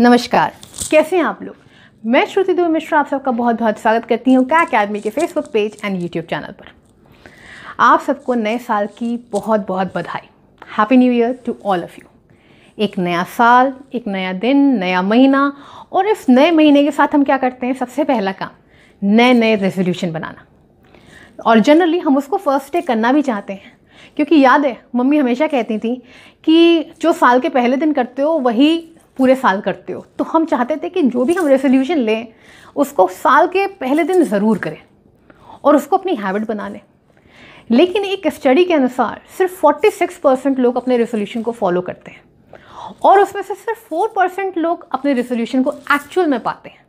नमस्कार कैसे हैं आप लोग मैं श्रुति देव मिश्रा आप सबका बहुत बहुत स्वागत करती हूँ क्या अकेडमी के Facebook page and YouTube channel पर आप सबको नए साल की बहुत बहुत बधाई happy new year to all of you एक नया साल एक नया दिन नया महीना और इस नए महीने के साथ हम क्या करते हैं सबसे पहला काम नए नए रेजोल्यूशन बनाना और जनरली हम उसको फर्स्ट डे करना भी चाहते हैं क्योंकि याद है मम्मी हमेशा कहती थी कि जो साल के पहले दिन करते हो वही पूरे साल करते हो तो हम चाहते थे कि जो भी हम रेजोल्यूशन लें उसको साल के पहले दिन ज़रूर करें और उसको अपनी हैबिट बना लें लेकिन एक स्टडी के अनुसार सिर्फ 46 परसेंट लोग अपने रेजोल्यूशन को फॉलो करते हैं और उसमें से सिर्फ 4 परसेंट लोग अपने रेजोल्यूशन को एक्चुअल में पाते हैं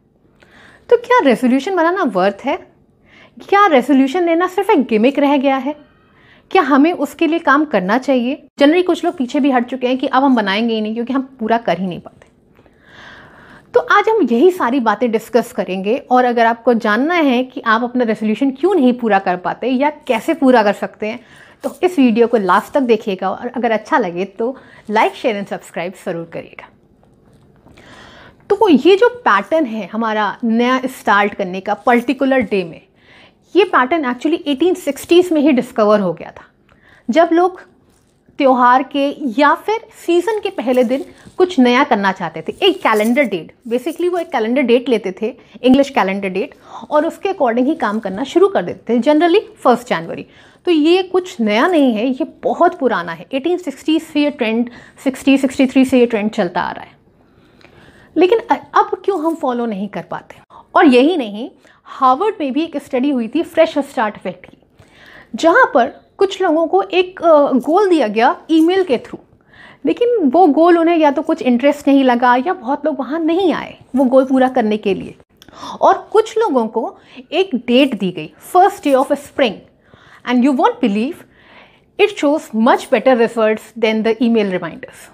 तो क्या रेजोल्यूशन बनाना वर्थ है क्या रेजोल्यूशन लेना सिर्फ एक गिमिक रह गया है क्या हमें उसके लिए काम करना चाहिए जनरली कुछ लोग पीछे भी हट चुके हैं कि अब हम बनाएंगे ही नहीं क्योंकि हम पूरा कर ही नहीं पाते तो आज हम यही सारी बातें डिस्कस करेंगे और अगर आपको जानना है कि आप अपना रेजोल्यूशन क्यों नहीं पूरा कर पाते या कैसे पूरा कर सकते हैं तो इस वीडियो को लास्ट तक देखिएगा और अगर अच्छा लगे तो लाइक शेयर एंड सब्सक्राइब ज़रूर करिएगा तो ये जो पैटर्न है हमारा नया स्टार्ट करने का पर्टिकुलर डे में ये पैटर्न एक्चुअली 1860s में ही डिस्कवर हो गया था जब लोग त्यौहार के या फिर सीज़न के पहले दिन कुछ नया करना चाहते थे एक कैलेंडर डेट बेसिकली वो एक कैलेंडर डेट लेते थे इंग्लिश कैलेंडर डेट और उसके अकॉर्डिंग ही काम करना शुरू कर देते थे जनरली फर्स्ट जनवरी तो ये कुछ नया नहीं है ये बहुत पुराना है एटीन से ये ट्रेंड सिक्सटी सिक्सटी से ये ट्रेंड चलता आ रहा है लेकिन अब क्यों हम फॉलो नहीं कर पाते और यही नहीं हार्वर्ड में भी एक स्टडी हुई थी फ्रेश स्टार्ट इफेक्ट की जहाँ पर कुछ लोगों को एक गोल दिया गया ईमेल के थ्रू लेकिन वो गोल उन्हें या तो कुछ इंटरेस्ट नहीं लगा या बहुत लोग वहाँ नहीं आए वो गोल पूरा करने के लिए और कुछ लोगों को एक डेट दी गई first day of spring and you won't believe it shows much better result than the email reminders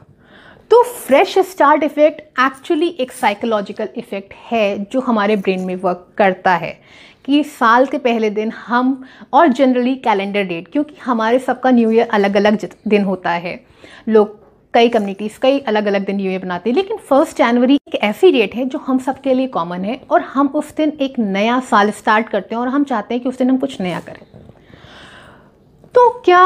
तो फ्रेश स्टार्ट इफेक्ट एक्चुअली एक साइकोलॉजिकल इफेक्ट है जो हमारे ब्रेन में वर्क करता है कि साल के पहले दिन हम और जनरली कैलेंडर डेट क्योंकि हमारे सबका न्यू ईयर अलग अलग दिन होता है लोग कई कम्युनिटीज़ कई अलग अलग दिन न्यू ईयर बनाते हैं लेकिन फर्स्ट जनवरी एक ऐसी डेट है जो हम सब के लिए कॉमन है और हम उस दिन एक नया साल स्टार्ट करते हैं और हम चाहते हैं कि उस दिन हम कुछ नया करें तो क्या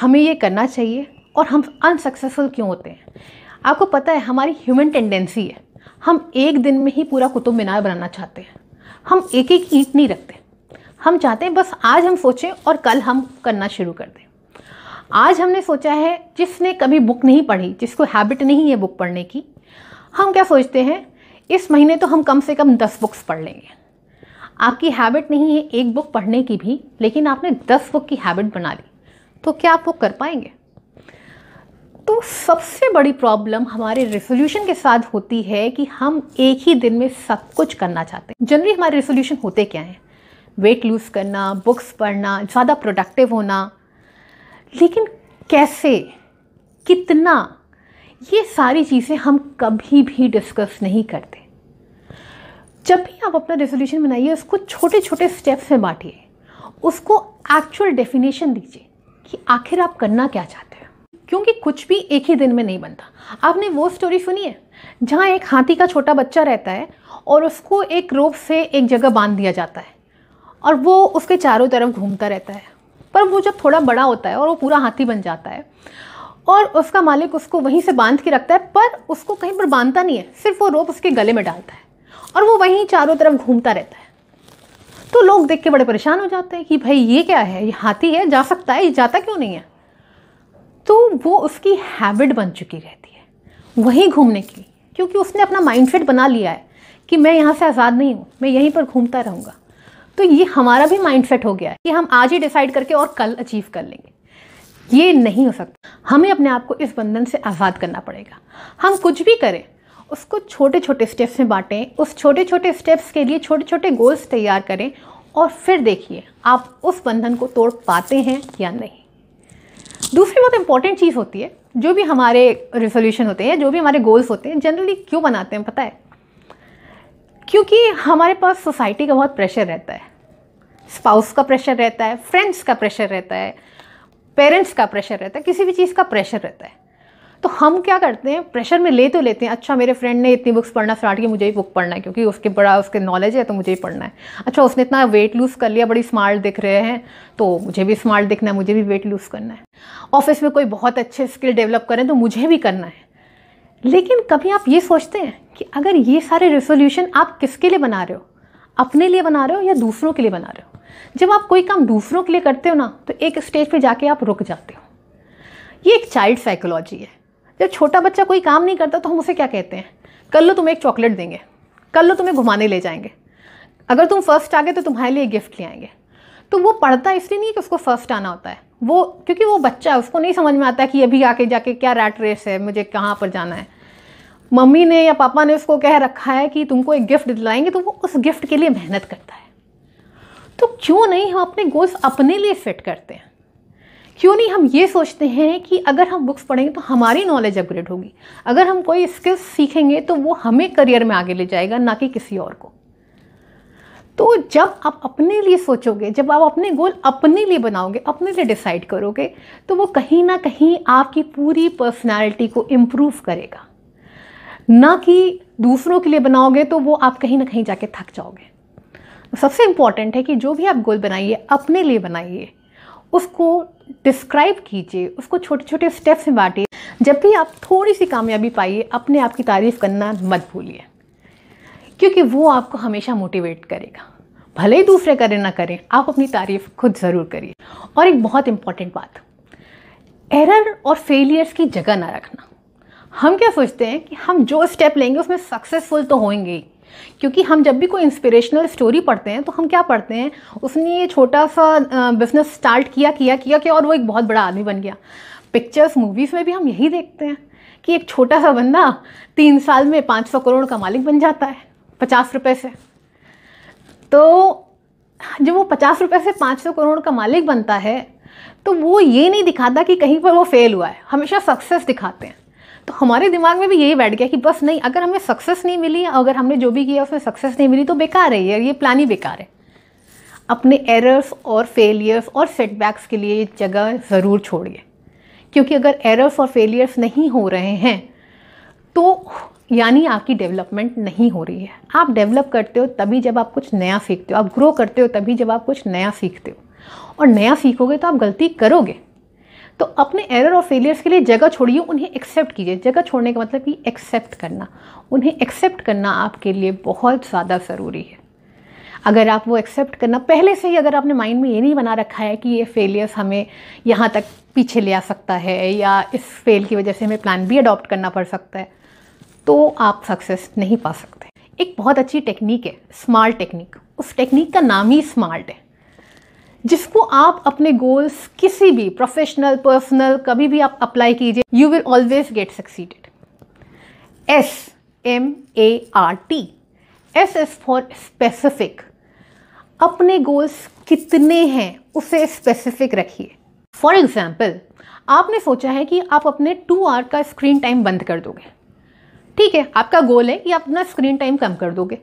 हमें ये करना चाहिए और हम अनसक्सेसफुल क्यों होते हैं आपको पता है हमारी ह्यूमन टेंडेंसी है हम एक दिन में ही पूरा कुतुब मीनार बनाना चाहते हैं हम एक एक ईट नहीं रखते हम चाहते हैं बस आज हम सोचें और कल हम करना शुरू कर दें आज हमने सोचा है जिसने कभी बुक नहीं पढ़ी जिसको हैबिट नहीं है बुक पढ़ने की हम क्या सोचते हैं इस महीने तो हम कम से कम दस बुक्स पढ़ लेंगे आपकी हैबिट नहीं है एक बुक पढ़ने की भी लेकिन आपने दस बुक की हैबिट बना ली तो क्या आप वो कर पाएंगे तो सबसे बड़ी प्रॉब्लम हमारे रेसोल्यूशन के साथ होती है कि हम एक ही दिन में सब कुछ करना चाहते हैं जनरली हमारे रेसोल्यूशन होते क्या हैं वेट लूज़ करना बुक्स पढ़ना ज़्यादा प्रोडक्टिव होना लेकिन कैसे कितना ये सारी चीज़ें हम कभी भी डिस्कस नहीं करते जब भी आप अपना रेजोल्यूशन बनाइए उसको छोटे छोटे स्टेप्स में बांटिए उसको एक्चुअल डेफिनेशन दीजिए कि आखिर आप करना क्या चाहते हैं क्योंकि कुछ भी एक ही दिन में नहीं बनता आपने वो स्टोरी सुनी है जहाँ एक हाथी का छोटा बच्चा रहता है और उसको एक रोप से एक जगह बांध दिया जाता है और वो उसके चारों तरफ घूमता रहता है पर वो जब थोड़ा बड़ा होता है और वो पूरा हाथी बन जाता है और उसका मालिक उसको वहीं से बांध के रखता है पर उसको कहीं पर बांधता नहीं है सिर्फ वो रोप उसके गले में डालता है और वो वहीं चारों तरफ घूमता रहता है तो लोग देख के बड़े परेशान हो जाते हैं कि भाई ये क्या है ये हाथी है जा सकता है ये जाता क्यों नहीं है तो वो उसकी हैबिट बन चुकी रहती है वहीं घूमने की क्योंकि उसने अपना माइंडसेट बना लिया है कि मैं यहाँ से आज़ाद नहीं हूँ मैं यहीं पर घूमता रहूँगा तो ये हमारा भी माइंडसेट हो गया है कि हम आज ही डिसाइड करके और कल अचीव कर लेंगे ये नहीं हो सकता हमें अपने आप को इस बंधन से आज़ाद करना पड़ेगा हम कुछ भी करें उसको छोटे छोटे स्टेप्स में बांटें उस छोटे छोटे स्टेप्स के लिए छोटे छोटे गोल्स तैयार करें और फिर देखिए आप उस बंधन को तोड़ पाते हैं या नहीं दूसरी बहुत इंपॉर्टेंट चीज़ होती है जो भी हमारे रिजोल्यूशन होते हैं जो भी हमारे गोल्स होते हैं जनरली क्यों बनाते हैं पता है क्योंकि हमारे पास सोसाइटी का बहुत प्रेशर रहता है स्पाउस का प्रेशर रहता है फ्रेंड्स का प्रेशर रहता है पेरेंट्स का प्रेशर रहता है किसी भी चीज़ का प्रेशर रहता है तो हम क्या करते हैं प्रेशर में ले तो लेते हैं अच्छा मेरे फ्रेंड ने इतनी बुक्स पढ़ना स्टार्ट की मुझे ही बुक पढ़ना है क्योंकि उसके बड़ा उसके नॉलेज है तो मुझे ही पढ़ना है अच्छा उसने इतना वेट लूज़ कर लिया बड़ी स्मार्ट दिख रहे हैं तो मुझे भी स्मार्ट दिखना है मुझे भी वेट लूज़ करना है ऑफिस में कोई बहुत अच्छे स्किल डेवलप करें तो मुझे भी करना है लेकिन कभी आप ये सोचते हैं कि अगर ये सारे रेसोल्यूशन आप किसके लिए बना रहे हो अपने लिए बना रहे हो या दूसरों के लिए बना रहे हो जब आप कोई काम दूसरों के लिए करते हो ना तो एक स्टेज पे जाके आप रुक जाते हो ये एक चाइल्ड साइकोलॉजी है जब छोटा बच्चा कोई काम नहीं करता तो हम उसे क्या कहते हैं कल लो तुम्हें एक चॉकलेट देंगे कल लो तुम्हें घुमाने ले जाएंगे अगर तुम फर्स्ट आ गए तो तुम्हारे लिए गिफ्ट ले आएंगे तो वो पढ़ता इसलिए नहीं कि उसको फर्स्ट आना होता है वो क्योंकि वो बच्चा है उसको नहीं समझ में आता कि अभी आके जाके क्या रैट रेस है मुझे कहाँ पर जाना है मम्मी ने या पापा ने उसको कह रखा है कि तुमको एक गिफ्ट दिलाएंगे तो वो उस गिफ्ट के लिए मेहनत करता है तो क्यों नहीं हम अपने गोल्स अपने लिए सेट करते हैं क्यों नहीं हम ये सोचते हैं कि अगर हम बुक्स पढ़ेंगे तो हमारी नॉलेज अपग्रेड होगी अगर हम कोई स्किल्स सीखेंगे तो वो हमें करियर में आगे ले जाएगा ना कि किसी और को तो जब आप अपने लिए सोचोगे जब आप अपने गोल अपने लिए बनाओगे अपने लिए डिसाइड करोगे तो वो कहीं ना कहीं आपकी पूरी पर्सनैलिटी को इम्प्रूव करेगा ना कि दूसरों के लिए बनाओगे तो वो आप कहीं ना कहीं जाके थक जाओगे सबसे इम्पॉर्टेंट है कि जो भी आप गोल बनाइए अपने लिए बनाइए उसको डिस्क्राइब कीजिए उसको छोटे छोटे स्टेप्स में बांटिए जब भी आप थोड़ी सी कामयाबी पाइए अपने आप की तारीफ़ करना मत भूलिए क्योंकि वो आपको हमेशा मोटिवेट करेगा भले ही दूसरे करें ना करें आप अपनी तारीफ़ खुद ज़रूर करिए और एक बहुत इम्पॉर्टेंट बात एरर और फेलियर्स की जगह ना रखना हम क्या सोचते हैं कि हम जो स्टेप लेंगे उसमें सक्सेसफुल तो होंगे ही क्योंकि हम जब भी कोई इंस्पिरेशनल स्टोरी पढ़ते हैं तो हम क्या पढ़ते हैं उसने ये छोटा सा बिज़नेस स्टार्ट किया किया किया किया और वो एक बहुत बड़ा आदमी बन गया पिक्चर्स मूवीज़ में भी हम यही देखते हैं कि एक छोटा सा बंदा तीन साल में पाँच सौ करोड़ का मालिक बन जाता है पचास रुपये से तो जब वो पचास रुपये से पाँच सौ करोड़ का मालिक बनता है तो वो ये नहीं दिखाता कि कहीं पर वो फेल हुआ है हमेशा सक्सेस दिखाते हैं तो हमारे दिमाग में भी यही बैठ गया कि बस नहीं अगर हमें सक्सेस नहीं मिली अगर हमने जो भी किया उसमें सक्सेस नहीं मिली तो बेकार है यार ये प्लान ही बेकार है अपने एरर्स और फेलियर्स और सेटबैक्स के लिए जगह ज़रूर छोड़िए क्योंकि अगर एरर्स और फेलियर्स नहीं हो रहे हैं तो यानी आपकी डेवलपमेंट नहीं हो रही है आप डेवलप करते हो तभी जब आप कुछ नया सीखते हो आप ग्रो करते हो तभी जब आप कुछ नया सीखते हो और नया सीखोगे तो आप गलती करोगे तो अपने एरर और फेलियर्स के लिए जगह छोड़िए उन्हें एक्सेप्ट कीजिए जगह छोड़ने का मतलब कि एक्सेप्ट करना उन्हें एक्सेप्ट करना आपके लिए बहुत ज़्यादा ज़रूरी है अगर आप वो एक्सेप्ट करना पहले से ही अगर आपने माइंड में ये नहीं बना रखा है कि ये फेलियर्स हमें यहाँ तक पीछे ले आ सकता है या इस फेल की वजह से हमें प्लान भी अडॉप्ट करना पड़ सकता है तो आप सक्सेस नहीं पा सकते एक बहुत अच्छी टेक्निक है स्मार्ट टेक्निक उस टेक्निक का नाम ही स्मार्ट है जिसको आप अपने गोल्स किसी भी प्रोफेशनल पर्सनल कभी भी आप अप्लाई कीजिए you will always get succeeded S M A R T S S for specific अपने गोल्स कितने हैं उसे स्पेसिफिक रखिए फॉर एग्जाम्पल आपने सोचा है कि आप अपने टू आर का स्क्रीन टाइम बंद कर दोगे ठीक है आपका गोल है कि आप अपना स्क्रीन टाइम कम कर दोगे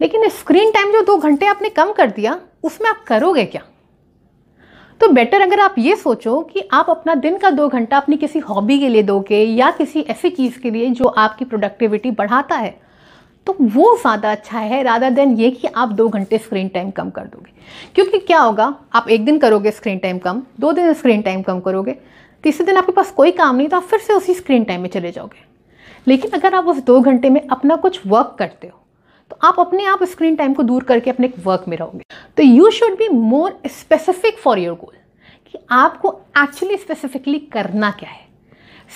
लेकिन स्क्रीन टाइम जो दो घंटे आपने कम कर दिया उसमें आप करोगे क्या तो बेटर अगर आप ये सोचो कि आप अपना दिन का दो घंटा अपनी किसी हॉबी के लिए दोगे या किसी ऐसी चीज़ के लिए जो आपकी प्रोडक्टिविटी बढ़ाता है तो वो ज़्यादा अच्छा है राधा देन ये कि आप दो घंटे स्क्रीन टाइम कम कर दोगे क्योंकि क्या होगा आप एक दिन करोगे स्क्रीन टाइम कम दो दिन स्क्रीन टाइम कम करोगे तीसरे दिन आपके पास कोई काम नहीं तो आप फिर से उसी स्क्रीन टाइम में चले जाओगे लेकिन अगर आप उस दो घंटे में अपना कुछ वर्क करते हो तो आप अपने आप स्क्रीन टाइम को दूर करके अपने वर्क में रहोगे तो you should be more specific for your goal कि आपको एक्चुअली स्पेसिफिकली करना क्या है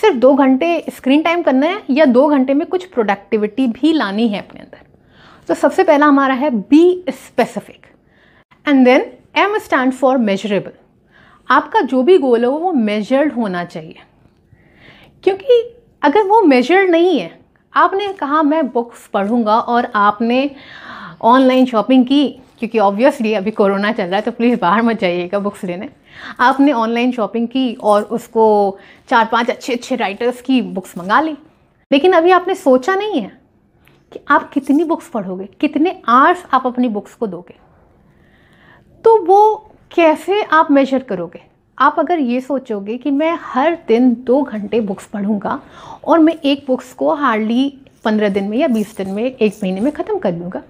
सिर्फ दो घंटे स्क्रीन टाइम करना है या दो घंटे में कुछ प्रोडक्टिविटी भी लानी है अपने अंदर तो सबसे पहला हमारा है be specific and then M stand for measurable आपका जो भी गोल हो वो मेजर्ड होना चाहिए क्योंकि अगर वो मेजर्ड नहीं है आपने कहा मैं बुक्स पढ़ूँगा और आपने ऑनलाइन शॉपिंग की क्योंकि ऑब्वियसली अभी कोरोना चल रहा है तो प्लीज़ बाहर मत जाइएगा बुक्स लेने आपने ऑनलाइन शॉपिंग की और उसको चार पांच अच्छे अच्छे राइटर्स की बुक्स मंगा ली लेकिन अभी आपने सोचा नहीं है कि आप कितनी बुक्स पढ़ोगे कितने आर्स आप अपनी बुक्स को दोगे तो वो कैसे आप मेजर करोगे आप अगर ये सोचोगे कि मैं हर दिन दो घंटे बुक्स पढ़ूँगा और मैं एक बुक्स को हार्डली पंद्रह दिन में या बीस दिन में एक महीने में ख़त्म कर लूँगा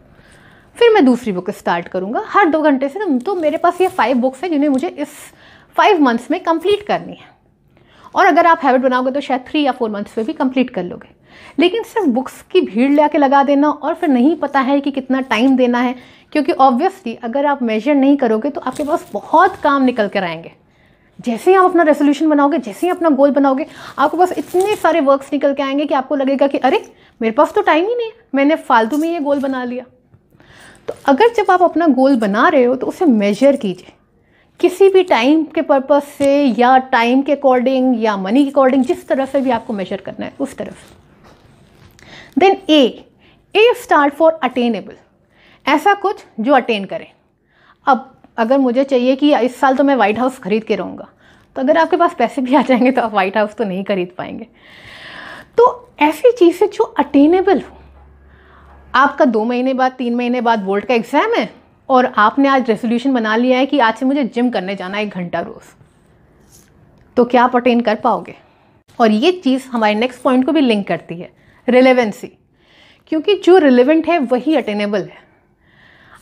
फिर मैं दूसरी बुक स्टार्ट करूँगा हर दो घंटे से तो मेरे पास ये फाइव बुक्स हैं जिन्हें मुझे इस फाइव मंथ्स में कंप्लीट करनी है और अगर आप हैबिट बनाओगे तो शायद थ्री या फोर मंथ्स में भी कंप्लीट कर लोगे लेकिन सिर्फ बुक्स की भीड़ ला के लगा देना और फिर नहीं पता है कि कितना टाइम देना है क्योंकि ऑब्वियसली अगर आप मेजर नहीं करोगे तो आपके पास बहुत काम निकल कर आएंगे जैसे ही आप अपना रेजोल्यूशन बनाओगे जैसे ही अपना गोल बनाओगे आपको बस इतने सारे वर्क्स निकल के आएंगे कि आपको लगेगा कि अरे मेरे पास तो टाइम ही नहीं है मैंने फालतू में ये गोल बना लिया तो अगर जब आप अपना गोल बना रहे हो तो उसे मेजर कीजिए किसी भी टाइम के पर्पज़ से या टाइम के अकॉर्डिंग या मनी के अकॉर्डिंग जिस तरह से भी आपको मेजर करना है उस तरफ then A A start for attainable ऐसा कुछ जो अटेन करें अब अगर मुझे चाहिए कि इस साल तो मैं वाइट हाउस ख़रीद के रहूँगा तो अगर आपके पास पैसे भी आ जाएंगे तो आप वाइट हाउस तो नहीं ख़रीद पाएंगे तो ऐसी चीज़ें जो अटेनेबल हो आपका दो महीने बाद तीन महीने बाद बोर्ड का एग्ज़ाम है और आपने आज रेजोल्यूशन बना लिया है कि आज से मुझे जिम करने जाना है एक घंटा रोज़ तो क्या आप अटेन कर पाओगे और ये चीज़ हमारे नेक्स्ट पॉइंट को भी लिंक करती है रिलेवेंसी क्योंकि जो रिलेवेंट है वही अटेनेबल है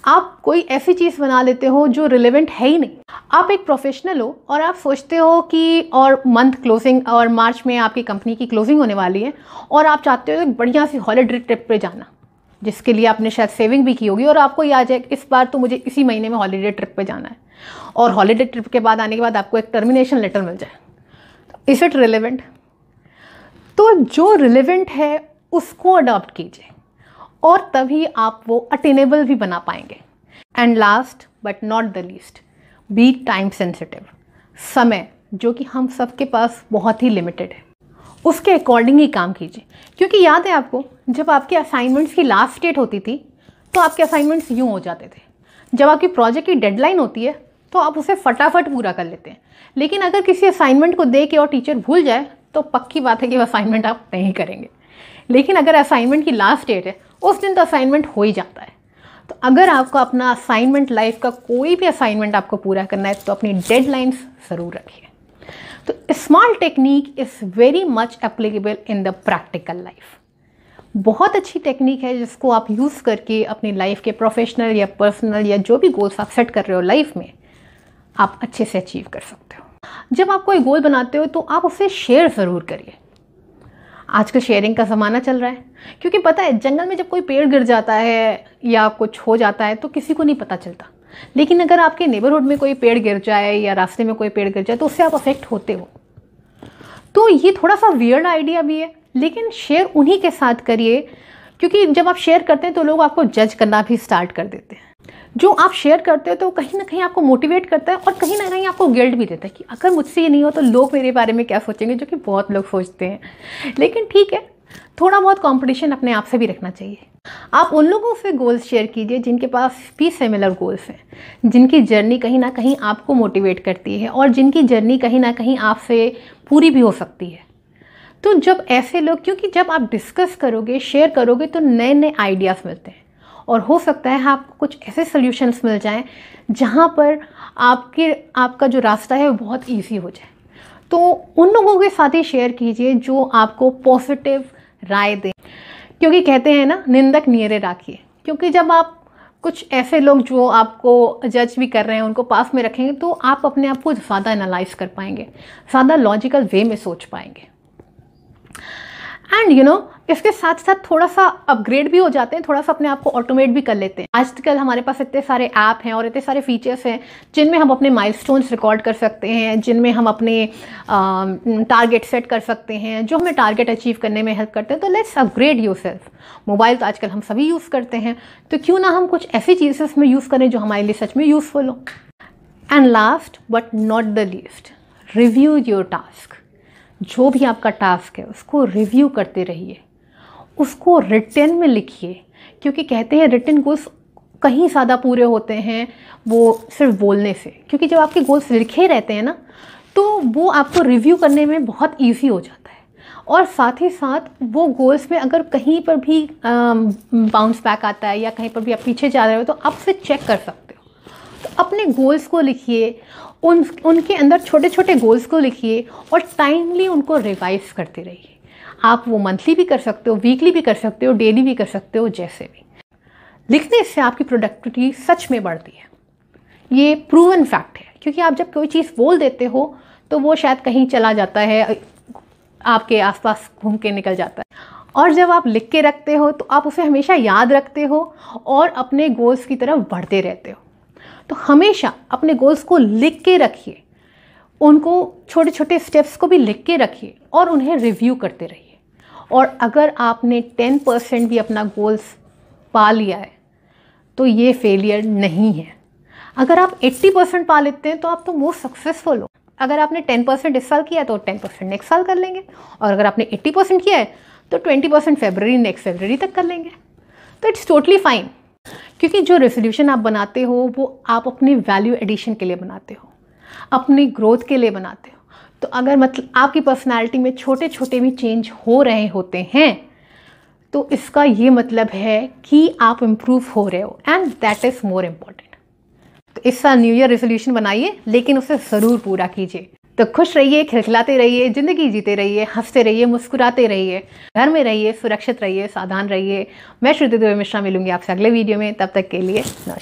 आप कोई ऐसी चीज़ बना लेते हो जो रिलेवेंट है ही नहीं आप एक प्रोफेशनल हो और आप सोचते हो कि और मंथ क्लोजिंग और मार्च में आपकी कंपनी की क्लोजिंग होने वाली है और आप चाहते हो एक बढ़िया सी हॉलीडे ट्रिप पे जाना जिसके लिए आपने शायद सेविंग भी की होगी और आपको याद है इस बार तो मुझे इसी महीने में हॉलीडे ट्रिप पर जाना है और हॉलीडे ट्रिप के बाद आने के बाद आपको एक टर्मिनेशन लेटर मिल जाए इज़ इट रिलेवेंट तो जो रिलेवेंट है उसको अडॉप्ट कीजिए और तभी आप वो अटेनेबल भी बना पाएंगे and last but not the least be time sensitive समय जो कि हम सबके पास बहुत ही लिमिटेड है उसके अकॉर्डिंग ही काम कीजिए क्योंकि याद है आपको जब आपके असाइनमेंट्स की लास्ट डेट होती थी तो आपके असाइनमेंट्स यूँ हो जाते थे जब आपकी प्रोजेक्ट की डेडलाइन होती है तो आप उसे फटाफट पूरा कर लेते हैं लेकिन अगर किसी असाइनमेंट को दे के और टीचर भूल जाए तो पक्की बात है कि असाइनमेंट आप नहीं करेंगे लेकिन अगर असाइनमेंट की लास्ट डेट है उस दिन तो असाइनमेंट हो ही जाता है तो अगर आपको अपना असाइनमेंट लाइफ का कोई भी असाइनमेंट आपको पूरा करना है तो अपनी डेडलाइंस ज़रूर रखिए तो small technique is very much applicable in the practical life बहुत अच्छी टेक्निक है जिसको आप यूज़ करके अपनी लाइफ के प्रोफेशनल या पर्सनल या जो भी गोल्स आप सेट कर रहे हो लाइफ में आप अच्छे से अचीव कर सकते हो जब आप कोई गोल बनाते हो तो आप उसे शेयर ज़रूर करिए आजकल शेयरिंग का ज़माना चल रहा है क्योंकि पता है जंगल में जब कोई पेड़ गिर जाता है या कुछ हो जाता है तो किसी को नहीं पता चलता लेकिन अगर आपके नेबरहुड में कोई पेड़ गिर जाए या रास्ते में कोई पेड़ गिर जाए तो उससे आप अफेक्ट होते हो तो ये थोड़ा सा वियर्ड आइडिया भी है लेकिन शेयर उन्हीं के साथ करिए क्योंकि जब आप शेयर करते हैं तो लोग आपको जज करना भी स्टार्ट कर देते हैं जो आप शेयर करते हो तो कहीं ना कहीं आपको मोटिवेट करता है और कहीं ना कहीं आपको गिल्ट भी देता है कि अगर मुझसे ये नहीं हो तो लोग मेरे बारे में क्या सोचेंगे जो कि बहुत लोग सोचते हैं लेकिन ठीक है थोड़ा बहुत कंपटीशन अपने आप से भी रखना चाहिए आप उन लोगों से गोल्स शेयर कीजिए जिनके पास भी सिमिलर गोल्स हैं जिनकी जर्नी कहीं ना कहीं आपको मोटिवेट करती है और जिनकी जर्नी कहीं ना कहीं आपसे पूरी भी हो सकती है तो जब ऐसे लोग क्योंकि जब आप डिस्कस करोगे शेयर करोगे तो नए नए आइडियाज़ मिलते हैं और हो सकता है आपको कुछ ऐसे सोल्यूशन्स मिल जाएँ जहाँ पर आपके आपका जो रास्ता है वो बहुत ईजी हो जाए तो उन लोगों के साथ ही शेयर कीजिए जो आपको पॉजिटिव राय दें क्योंकि कहते हैं ना निंदक नियरे राखिए क्योंकि जब आप कुछ ऐसे लोग जो आपको जज भी कर रहे हैं उनको पास में रखेंगे तो आप अपने आप को ज़्यादा एनालाइज कर पाएंगे ज़्यादा लॉजिकल वे में सोच पाएंगे एंड यू नो इसके साथ साथ थोड़ा सा अपग्रेड भी हो जाते हैं थोड़ा सा अपने आप को ऑटोमेट भी कर लेते हैं आजकल हमारे पास इतने सारे ऐप हैं और इतने सारे फीचर्स हैं जिनमें हम अपने माइलस्टोन्स रिकॉर्ड कर सकते हैं जिनमें हम अपने टारगेट सेट कर सकते हैं जो हमें टारगेट अचीव करने में हेल्प करते हैं तो let's upgrade yourself mobile तो आजकल हम सभी यूज़ करते हैं तो क्यों ना हम कुछ ऐसी चीज़ें इसमें यूज़ करें जो हमारे लिए सच में यूज़फुल हो and last but not the least review your task जो भी आपका टास्क है उसको रिव्यू करते रहिए उसको रिटर्न में लिखिए क्योंकि कहते हैं रिटर्न गोल्स कहीं ज़्यादा पूरे होते हैं वो सिर्फ बोलने से क्योंकि जब आपके गोल्स लिखे रहते हैं ना तो वो आपको रिव्यू करने में बहुत ईजी हो जाता है और साथ ही साथ वो गोल्स में अगर कहीं पर भी बाउंस बैक आता है या कहीं पर भी आप पीछे जा रहे हो तो आप उसे चेक कर सकते तो अपने गोल्स को लिखिए उन उनके अंदर छोटे छोटे गोल्स को लिखिए और टाइमली उनको रिवाइज करते रहिए आप वो मंथली भी कर सकते हो वीकली भी कर सकते हो डेली भी कर सकते हो जैसे भी लिखने से आपकी प्रोडक्टिविटी सच में बढ़ती है ये प्रूवन फैक्ट है क्योंकि आप जब कोई चीज़ बोल देते हो तो वो शायद कहीं चला जाता है आपके आसपास घूम के निकल जाता है और जब आप लिख के रखते हो तो आप उसे हमेशा याद रखते हो और अपने गोल्स की तरफ बढ़ते रहते हो तो हमेशा अपने गोल्स को लिख के रखिए उनको छोटे छोटे स्टेप्स को भी लिख के रखिए और उन्हें रिव्यू करते रहिए और अगर आपने टेन परसेंट भी अपना गोल्स पा लिया है तो ये फेलियर नहीं है अगर आप एट्टी परसेंट पा लेते हैं तो आप तो मोस्ट सक्सेसफुल हो अगर आपने टेन परसेंट इस साल किया है तो टेन परसेंट नेक्स्ट साल कर लेंगे और अगर आपने एट्टी परसेंट किया है तो twenty percent February next February तक कर लेंगे तो इट्स टोटली फाइन क्योंकि जो रेजोल्यूशन आप बनाते हो वो आप अपने वैल्यू एडिशन के लिए बनाते हो अपनी ग्रोथ के लिए बनाते हो तो अगर मतलब आपकी पर्सनैलिटी में छोटे छोटे भी चेंज हो रहे होते हैं तो इसका ये मतलब है कि आप इम्प्रूव हो रहे हो and that is more important तो इस साल न्यू ईयर रेजोल्यूशन बनाइए लेकिन उसे ज़रूर पूरा कीजिए तो खुश रहिए खिलखिलाते रहिए ज़िंदगी जीते रहिए हंसते रहिए मुस्कुराते रहिए घर में रहिए सुरक्षित रहिए सावधान रहिए मैं श्रुति दुबे मिश्रा मिलूंगी आपसे अगले वीडियो में तब तक के लिए नमस्कार